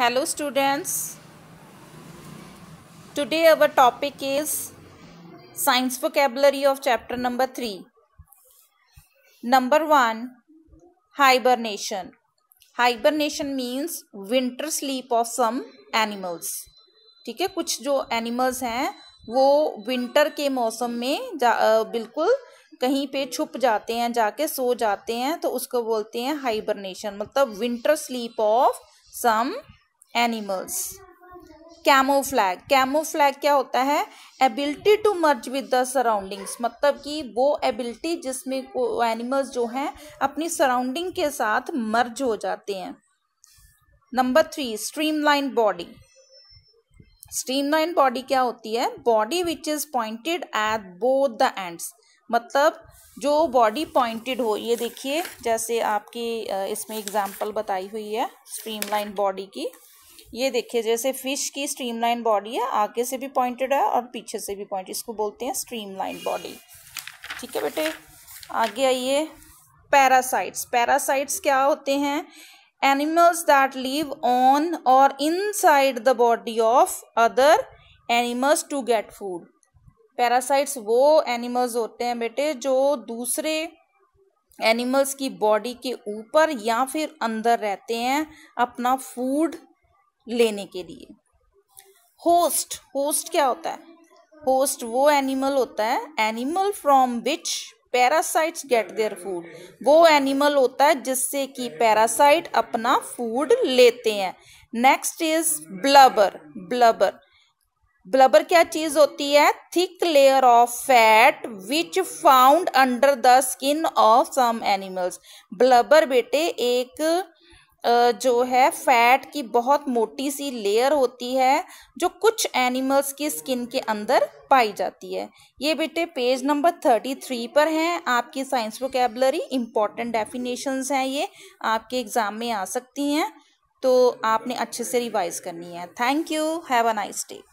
hello students today our topic is science vocabulary of chapter number three number one hibernation hibernation means winter sleep of some animals ठीक है कुछ जो animals हैं वो winter के मौसम में जा बिल्कुल कहीं पे छुप जाते हैं जाके सो जाते हैं तो उसको बोलते हैं हाइबरनेशन मतलब winter sleep of some animals camouflage camouflage क्या होता है ability to merge with the surroundings मतलब कि वो एबिलिटी जिसमें एनिमल्स जो हैं अपनी सराउंडिंग के साथ मर्ज हो जाते हैं number three streamline body streamline body क्या होती है body which is pointed at both the ends मतलब जो बॉडी पॉइंटेड हो ये देखिए जैसे आपकी इसमें एग्जांपल बताई हुई है स्ट्रीमलाइन बॉडी की ये देखिए जैसे फिश की स्ट्रीमलाइन बॉडी है आगे से भी पॉइंटेड है और पीछे से भी पॉइंट इसको बोलते हैं स्ट्रीमलाइन बॉडी ठीक है बेटे आगे आइए पैरासाइट्स पैरासाइट्स क्या होते हैं एनिमल्स दैट लिव ऑन और inside the body of other animals to get food parasites वो एनिमल्स होते हैं बेटे जो दूसरे एनिमल्स की बॉडी के ऊपर या फिर अंदर रहते हैं अपना फूड लेने के लिए होस्ट होस्ट क्या होता है होस्ट वो एनिमल होता है animal from which parasites get their food वो एनिमल होता है जिससे कि पैरासाइट अपना फूड लेते हैं next is blubber blubber blubber क्या चीज होती है thick layer of fat which found under the skin of some animals blubber बेटे एक जो है फैट की बहुत मोटी सी लेयर होती है जो कुछ एनिमल्स की स्किन के अंदर पाई जाती है ये बेटे पेज नंबर थर्टी थ्री पर हैं आपकी साइंस वोकेबलरी इंपॉर्टेंट डेफिनेशंस हैं ये आपके एग्ज़ाम में आ सकती हैं तो आपने अच्छे से रिवाइज करनी है thank you have a nice day